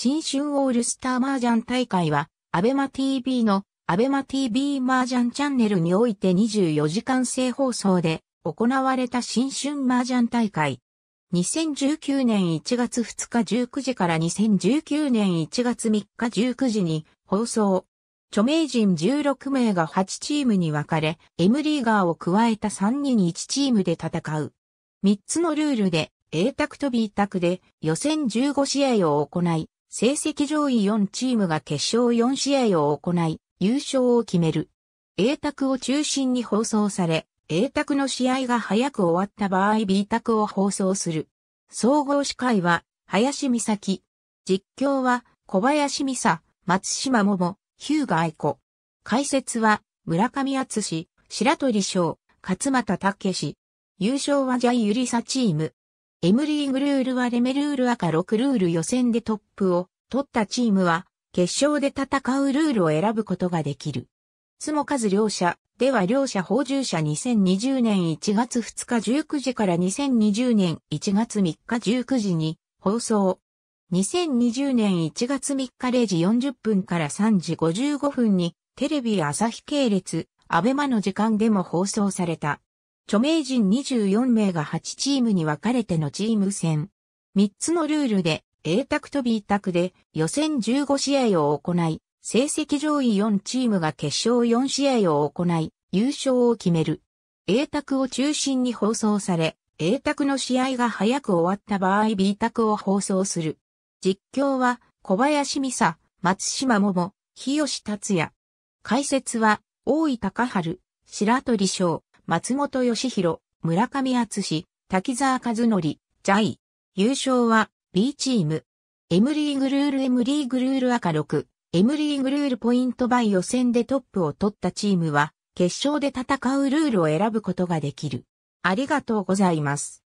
新春オールスター麻雀大会は、アベマ TV のアベマ TV 麻雀チャンネルにおいて24時間制放送で行われた新春麻雀大会。2019年1月2日19時から2019年1月3日19時に放送。著名人16名が8チームに分かれ、M リーガーを加えた3人1チームで戦う。3つのルールで A 択と B 択で予選15試合を行い、成績上位4チームが決勝4試合を行い、優勝を決める。A 卓を中心に放送され、A 卓の試合が早く終わった場合 B 卓を放送する。総合司会は、林美咲。実況は、小林美佐、松島桃、ヒューガ愛子。解説は、村上敦白鳥翔、勝又武志。優勝はジャイユリサチーム。エムリーグルールはレメルール赤6ルール予選でトップを取ったチームは決勝で戦うルールを選ぶことができる。つも数両者では両者補充者2020年1月2日19時から2020年1月3日19時に放送。2020年1月3日0時40分から3時55分にテレビ朝日系列、アベマの時間でも放送された。著名人24名が8チームに分かれてのチーム戦。3つのルールで A 択と B 択で予選15試合を行い、成績上位4チームが決勝4試合を行い、優勝を決める。A 択を中心に放送され、A 択の試合が早く終わった場合 B 択を放送する。実況は小林美佐、松島桃、日吉達也。解説は大井隆春、白鳥翔。松本義弘、村上厚志、滝沢和則、ジャイ。優勝は B チーム。M リーグルール M リーグルール赤6、M リーグルールポイントバイ予選でトップを取ったチームは、決勝で戦うルールを選ぶことができる。ありがとうございます。